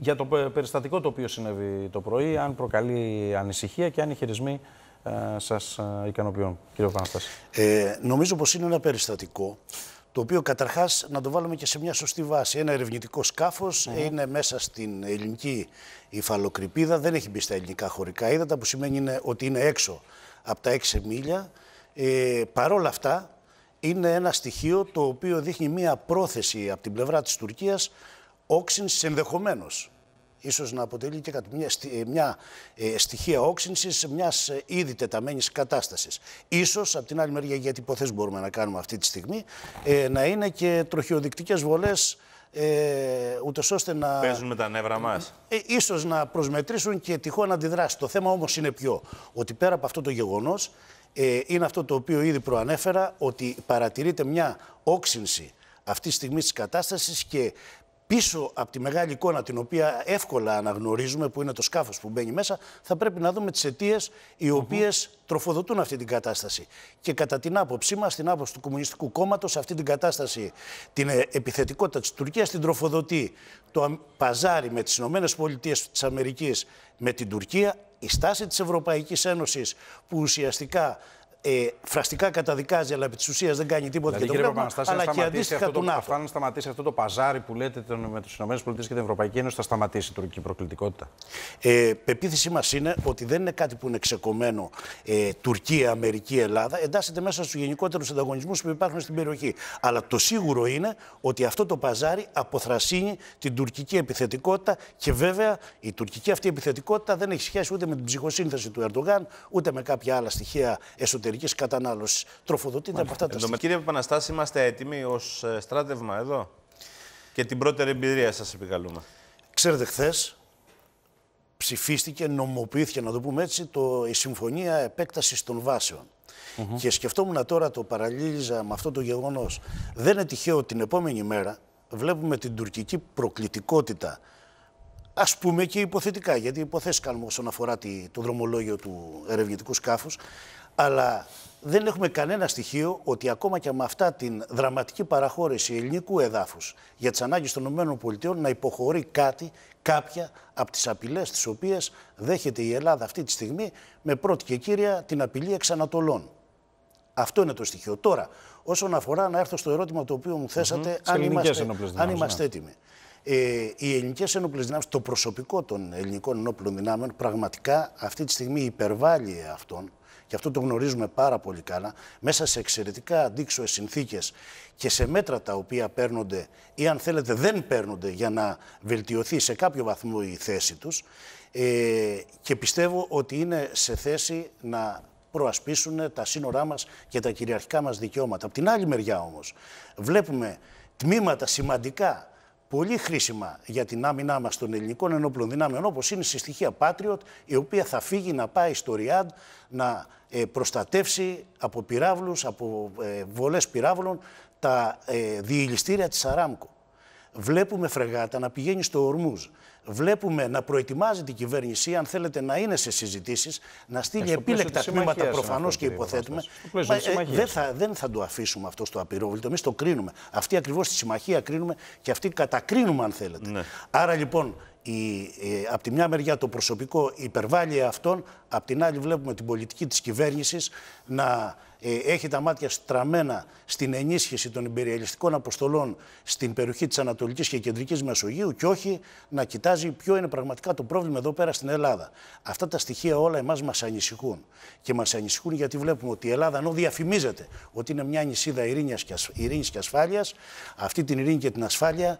για το περιστατικό το οποίο συνέβη το πρωί, αν προκαλεί ανησυχία και αν οι χειρισμοί ε, σας ε, ικανοποιούν, κύριε Παναστάση. Ε, νομίζω πως είναι ένα περιστατικό το οποίο καταρχάς να το βάλουμε και σε μια σωστή βάση. Ένα ερευνητικό σκάφος ναι. είναι μέσα στην ελληνική υφαλοκρηπίδα, δεν έχει μπει στα ελληνικά χωρικά ύδατα, που σημαίνει ότι είναι έξω από τα 6 μίλια. Ε, παρόλα αυτά, είναι ένα στοιχείο το οποίο δείχνει μια πρόθεση από την πλευρά της Τουρκίας όξυνση ενδεχομένως. Ίσως να αποτελεί και κάτι, μια, ε, μια ε, στοιχεία όξυνσης μιας ε, ήδη τεταμένης κατάστασης. Ίσως, από την άλλη μεριά, γιατί υποθέσεις μπορούμε να κάνουμε αυτή τη στιγμή, ε, να είναι και τροχιοδικτικές βολές ε, ώστε να. Παίζουν με τα νεύρα μας. Ε, ίσως να προσμετρήσουν και τυχόν αντιδράσει. Το θέμα όμως είναι ποιο. Ότι πέρα από αυτό το γεγονός, ε, είναι αυτό το οποίο ήδη προανέφερα, ότι παρατηρείται μια όξυνση αυτής της στιγμής της κατάστασης και πίσω από τη μεγάλη εικόνα την οποία εύκολα αναγνωρίζουμε, που είναι το σκάφος που μπαίνει μέσα, θα πρέπει να δούμε τις αιτίες οι οποιε τροφοδοτούν αυτή την κατάσταση. Και κατά την άποψή μας, την άποψη του Κομμουνιστικού Κόμματος, αυτή την κατάσταση, την ε, επιθετικότητα της Τουρκίας, την τροφοδοτεί το παζάρι με τις ΗΠΑ της Αμερικής με την Τουρκία, η στάση της Ευρωπαϊκής Ένωσης που ουσιαστικά ε, φραστικά καταδικάζει, αλλά επί της ουσίας δεν κάνει τίποτα δηλαδή, για τον αλλά και αντίστοιχα του ΝΑΤΟ. Αν σταματήσει αυτό το παζάρι που λέτε με τους ΗΠΑ και την Ευρωπαϊκή Ένωση, θα σταματήσει η τουρκική προκλητικότητα. Ε, πεποίθησή μας είναι ότι δεν είναι κάτι που είναι ξεκομμένο ε, Τουρκία, Αμερική, Ελλάδα. Εντάσσεται μέσα στους γενικότερους ανταγωνισμούς που υπάρχουν στην περιοχή. Αλλά το σίγουρο είναι ότι αυτό το παζάρι αποθρασύνει την τουρκική επιθετικότητα και βέβαια η τουρκική αυτή επιθετικότητα δεν έχει σχέση ούτε με την ψυχοσύνθεση του Ερντογάν, ούτε με κάποια άλλα στοιχεία εσωτερική εσωτερικής κατανάλωσης. Τροφοδοτείται από αυτά τα στιγμή. Κύριε Παναστάση, είμαστε έτοιμοι ως ε, στράτευμα εδώ. Και την πρώτερη εμπειρία σας επικαλούμε. Ξέρετε, χθες ψηφίστηκε, νομοποιήθηκε, να το πούμε έτσι, το, η Συμφωνία Επέκτασης των Βάσεων. Mm -hmm. Και σκεφτόμουν τώρα, το παραλύλιζα με αυτό το γεγονός. Δεν είναι τυχαίο την επόμενη μέρα βλέπουμε την τουρκική προκλητικότητα. Ας πούμε και υποθετικά, γιατί υποθέσεις κάνουμε όσον αφορά το δρομολόγιο του ερευνητικού σκάφους αλλά δεν έχουμε κανένα στοιχείο ότι ακόμα και με αυτά την δραματική παραχώρηση ελληνικού εδάφους για τις ανάγκες των ΗΠΑ να υποχωρεί κάτι, κάποια από τις απειλές τις οποίες δέχεται η Ελλάδα αυτή τη στιγμή με πρώτη και κύρια την απειλή εξανατολών. Αυτό είναι το στοιχείο. Τώρα, όσον αφορά να έρθω στο ερώτημα το οποίο μου θέσατε, mm -hmm. αν, είμαστε, αν είμαστε ναι. έτοιμοι. Ε, οι ελληνικές ενόπλες δυνάμεις, το προσωπικό των ελληνικών ενόπλων δυνάμεων, πραγματικά αυτή τη στιγμή υπερβάλλει αυτόν και αυτό το γνωρίζουμε πάρα πολύ καλά, μέσα σε εξαιρετικά αντίξωες συνθήκες και σε μέτρα τα οποία παίρνονται ή αν θέλετε δεν παίρνονται για να βελτιωθεί σε κάποιο βαθμό η θέση τους. Ε, και πιστεύω ότι είναι σε θέση να προασπίσουν τα σύνορά μας και τα κυριαρχικά μας δικαιώματα. Από την άλλη μεριά όμως βλέπουμε τμήματα σημαντικά πολύ χρήσιμα για την άμυνά μας των ελληνικών ενόπλων δυνάμεων, όπως είναι στη στοιχεία Patriot, η οποία θα φύγει να πάει στο Ριάντ να ε, προστατεύσει από πυράβλους, από ε, βολές πυράβλων, τα ε, διηληστήρια της Αράμκο. Βλέπουμε φρεγάτα να πηγαίνει στο Ορμούζ. Βλέπουμε να προετοιμάζει την κυβέρνηση, αν θέλετε να είναι σε συζητήσεις, να στείλει ε, επίλεκτα τμήματα προφανώς και υποθέτουμε. Ε, δεν, θα, δεν θα το αφήσουμε αυτό στο απειρόβλητο. Εμείς το κρίνουμε. Αυτή ακριβώς τη συμμαχία κρίνουμε και αυτή κατακρίνουμε, αν θέλετε. Ναι. Άρα λοιπόν ε, από τη μια μεριά το προσωπικό υπερβάλλει αυτόν, από την άλλη βλέπουμε την πολιτική της κυβέρνησης να ε, έχει τα μάτια στραμμένα στην ενίσχυση των υπεριαλιστικών αποστολών στην περιοχή της Ανατολικής και Κεντρικής Μεσογείου και όχι να κοιτάζει ποιο είναι πραγματικά το πρόβλημα εδώ πέρα στην Ελλάδα. Αυτά τα στοιχεία όλα εμάς μας ανησυχούν. Και μας ανησυχούν γιατί βλέπουμε ότι η Ελλάδα ενώ διαφημίζεται ότι είναι μια νησίδα ειρήνης και ασφάλειας, αυτή την ειρήνη και την ασφάλεια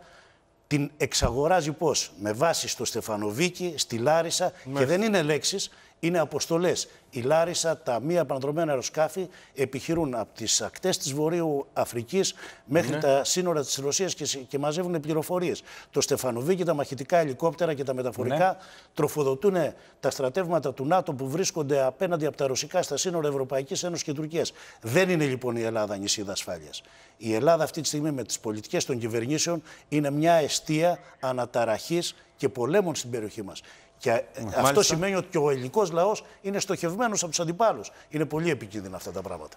την εξαγοράζει πώς, με βάση στο Στεφανοβίκη, στη Λάρισα και δεν είναι λέξεις, είναι αποστολές. Η Λάρισα, τα μη επανδρομένα αεροσκάφη επιχειρούν από τις ακτές της Βορείου Αφρικής μέχρι ναι. τα σύνορα της Ρωσίας και, μαζεύουν πληροφορίες. Το Στεφανοβί και τα μαχητικά ελικόπτερα και τα μεταφορικά ναι. τροφοδοτούν τα στρατεύματα του ΝΑΤΟ που βρίσκονται απέναντι από τα ρωσικά στα σύνορα Ευρωπαϊκής Ένωσης και Τουρκίας. Δεν είναι λοιπόν η Ελλάδα νησίδα ασφάλειας. Η Ελλάδα αυτή τη στιγμή με τις πολιτικές των κυβερνήσεων είναι μια αιστεία αναταραχής και πολέμων στην περιοχή μας. Και αυτό σημαίνει ότι και ο ελληνικός λαός είναι στοχευμένος από τους αντιπάλους. Είναι πολύ επικίνδυνα αυτά τα πράγματα.